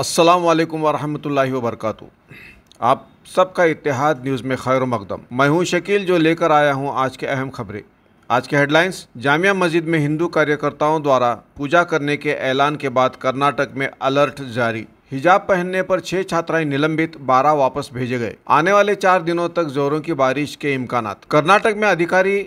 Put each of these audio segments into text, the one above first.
अस्सलाम वालेकुम वरहमतुल्लाहि वबरकاتہ आप सबका इतिहाद न्यूज़ में खैर मकदम मैं हूं शकील जो लेकर आया हूं आज के अहम खबरें आज के हेडलाइंस जामिया मस्जिद में हिंदू कार्यकर्ताओं द्वारा पूजा करने के ऐलान के बाद कर्नाटक में अलर्ट जारी हिजाब पहनने पर छह छात्राएं निलंबित बारह वापस भेजे गए आने वाले चार दिनों तक जोरों की बारिश के इम्कान कर्नाटक में अधिकारी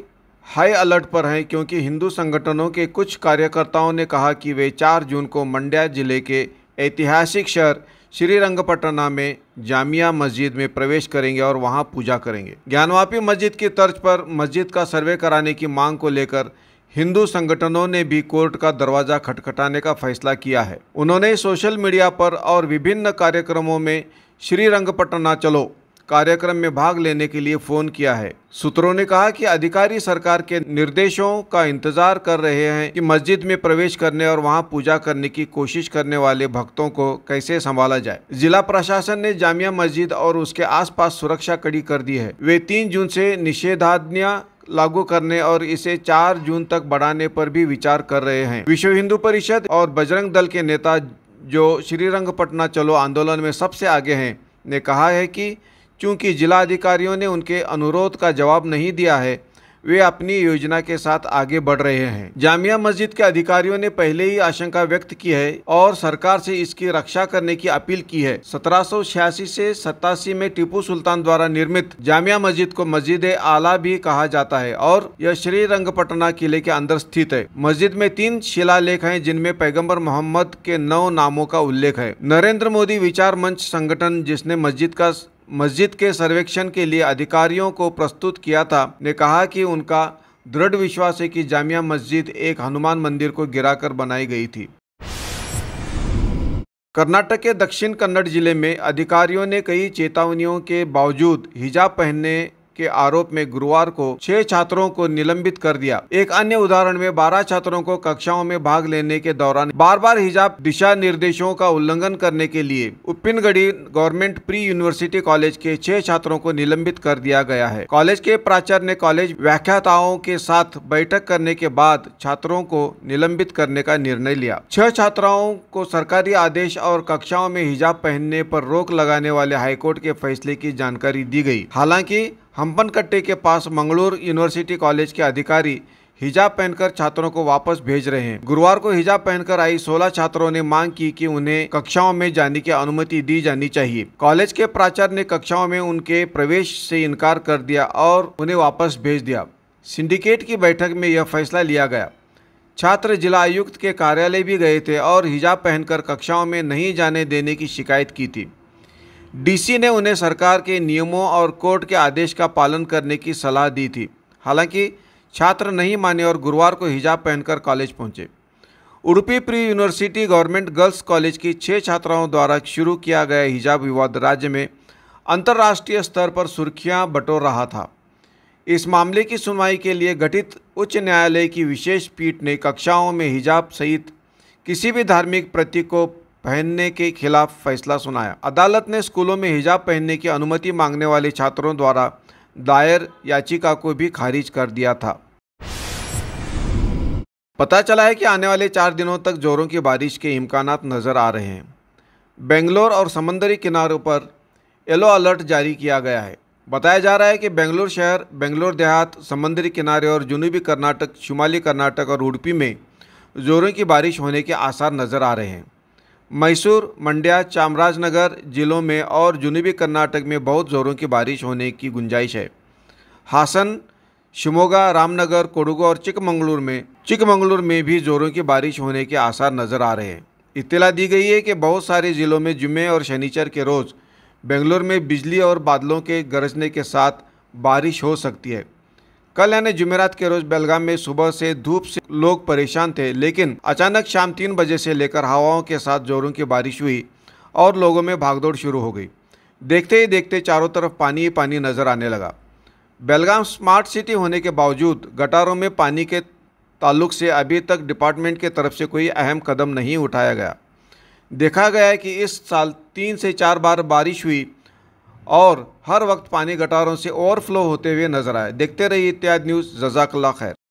हाई अलर्ट पर हैं क्योंकि हिंदू संगठनों के कुछ कार्यकर्ताओं ने कहा कि वे 4 जून को मंड्या जिले के ऐतिहासिक शहर श्रीरंगपटना में जामिया मस्जिद में प्रवेश करेंगे और वहां पूजा करेंगे ज्ञानवापी मस्जिद की तर्ज पर मस्जिद का सर्वे कराने की मांग को लेकर हिंदू संगठनों ने भी कोर्ट का दरवाजा खटखटाने का फैसला किया है उन्होंने सोशल मीडिया पर और विभिन्न कार्यक्रमों में श्रीरंगपटना चलो कार्यक्रम में भाग लेने के लिए फोन किया है सूत्रों ने कहा कि अधिकारी सरकार के निर्देशों का इंतजार कर रहे हैं कि मस्जिद में प्रवेश करने और वहां पूजा करने की कोशिश करने वाले भक्तों को कैसे संभाला जाए जिला प्रशासन ने जामिया मस्जिद और उसके आसपास सुरक्षा कड़ी कर दी है वे तीन जून से निषेधाज्ञा लागू करने और इसे 4 जून तक बढ़ाने पर भी विचार कर रहे हैं विश्व हिंदू परिषद और बजरंग दल के नेता जो पटना चलो आंदोलन में सबसे आगे हैं ने कहा है कि क्योंकि जिलाधिकारियों ने उनके अनुरोध का जवाब नहीं दिया है वे अपनी योजना के साथ आगे बढ़ रहे हैं जामिया मस्जिद के अधिकारियों ने पहले ही आशंका व्यक्त की है और सरकार से इसकी रक्षा करने की अपील की है सत्रह से सतासी में टीपू सुल्तान द्वारा निर्मित जामिया मस्जिद को मस्जिद आला भी कहा जाता है और यह श्री रंग पटना किले के अंदर स्थित है मस्जिद में तीन लेख है जिनमें पैगम्बर मोहम्मद के नौ नामों का उल्लेख है नरेंद्र मोदी विचार मंच संगठन जिसने मस्जिद का मस्जिद के सर्वेक्षण के लिए अधिकारियों को प्रस्तुत किया था ने कहा कि उनका दृढ़ विश्वास है कि जामिया मस्जिद एक हनुमान मंदिर को गिराकर बनाई गई थी कर्नाटक के दक्षिण कन्नड़ जिले में अधिकारियों ने कई चेतावनियों के बावजूद हिजाब पहनने के आरोप में गुरुवार को छह छात्रों को निलंबित कर दिया एक अन्य उदाहरण में बारह छात्रों को कक्षाओं में भाग लेने के दौरान बार बार हिजाब दिशा निर्देशों का उल्लंघन करने के लिए Uppinangadi government pre university college के छह छात्रों को निलंबित कर दिया गया है कॉलेज के प्राचार्य ने कॉलेज व्याख्याताओं के साथ बैठक करने के बाद छात्रों को निलंबित करने का निर्णय लिया छह छात्राओं को सरकारी आदेश और कक्षाओं में हिजाब पहनने पर रोक लगाने वाले हाईकोर्ट के फैसले की जानकारी दी गई हालांकि हम्पनकट्टे के पास मंगलोर यूनिवर्सिटी कॉलेज के अधिकारी हिजाब पहनकर छात्रों को वापस भेज रहे हैं गुरुवार को हिजाब पहनकर आई 16 छात्रों ने मांग की कि उन्हें कक्षाओं में जाने की अनुमति दी जानी चाहिए कॉलेज के प्राचार्य ने कक्षाओं में उनके प्रवेश से इनकार कर दिया और उन्हें वापस भेज दिया सिंडिकेट की बैठक में यह फैसला लिया गया छात्र जिला आयुक्त के कार्यालय भी गए थे और हिजाब पहनकर कक्षाओं में नहीं जाने देने की शिकायत की थी डीसी ने उन्हें सरकार के नियमों और कोर्ट के आदेश का पालन करने की सलाह दी थी हालांकि छात्र नहीं माने और गुरुवार को हिजाब पहनकर कॉलेज पहुंचे Udupi pre university government girls college की छः छात्राओं द्वारा शुरू किया गया हिजाब विवाद राज्य में अंतर्राष्ट्रीय स्तर पर सुर्खियां बटोर रहा था इस मामले की सुनवाई के लिए गठित उच्च न्यायालय की विशेष पीठ ने कक्षाओं में हिजाब सहित किसी भी धार्मिक प्रतीक को पहनने के खिलाफ फैसला सुनाया अदालत ने स्कूलों में हिजाब पहनने की अनुमति मांगने वाले छात्रों द्वारा दायर याचिका को भी खारिज कर दिया था पता चला है कि आने वाले चार दिनों तक जोरों की बारिश के इम्कान नज़र आ रहे हैं बेंगलोर और समंदरी किनारों पर येलो अलर्ट जारी किया गया है बताया जा रहा है कि बेंगलोर शहर बेंगलोर देहात समंदरी किनारे और जुनूबी कर्नाटक शुमाली कर्नाटक और उड़पी में जोरों की बारिश होने के आसार नज़र आ रहे हैं मैसूर मंड्या चामराजनगर ज़िलों में और जुनूबी कर्नाटक में बहुत ज़ोरों की बारिश होने की गुंजाइश है हासन शिमोगा रामनगर कोडुगो और चिकमंगलूर में चिकमंगलूर में भी ज़ोरों की बारिश होने के आसार नज़र आ रहे हैं इतला दी गई है कि बहुत सारे ज़िलों में जुमे और शनिचर के रोज़ बेंगलुरु में बिजली और बादलों के गरजने के साथ बारिश हो सकती है कल यानी जुमेरात के रोज बेलगाम में सुबह से धूप से लोग परेशान थे लेकिन अचानक शाम तीन बजे से लेकर हवाओं के साथ जोरों की बारिश हुई और लोगों में भागदौड़ शुरू हो गई देखते ही देखते चारों तरफ पानी ही पानी नजर आने लगा बेलगाम स्मार्ट सिटी होने के बावजूद गटारों में पानी के ताल्लुक से अभी तक डिपार्टमेंट के तरफ से कोई अहम कदम नहीं उठाया गया देखा गया कि इस साल तीन से चार बार बारिश हुई और हर वक्त पानी गटारों से ओवरफ्लो होते हुए नजर आए देखते रहिए इत्यादि न्यूज़ जजाकल्ला खैर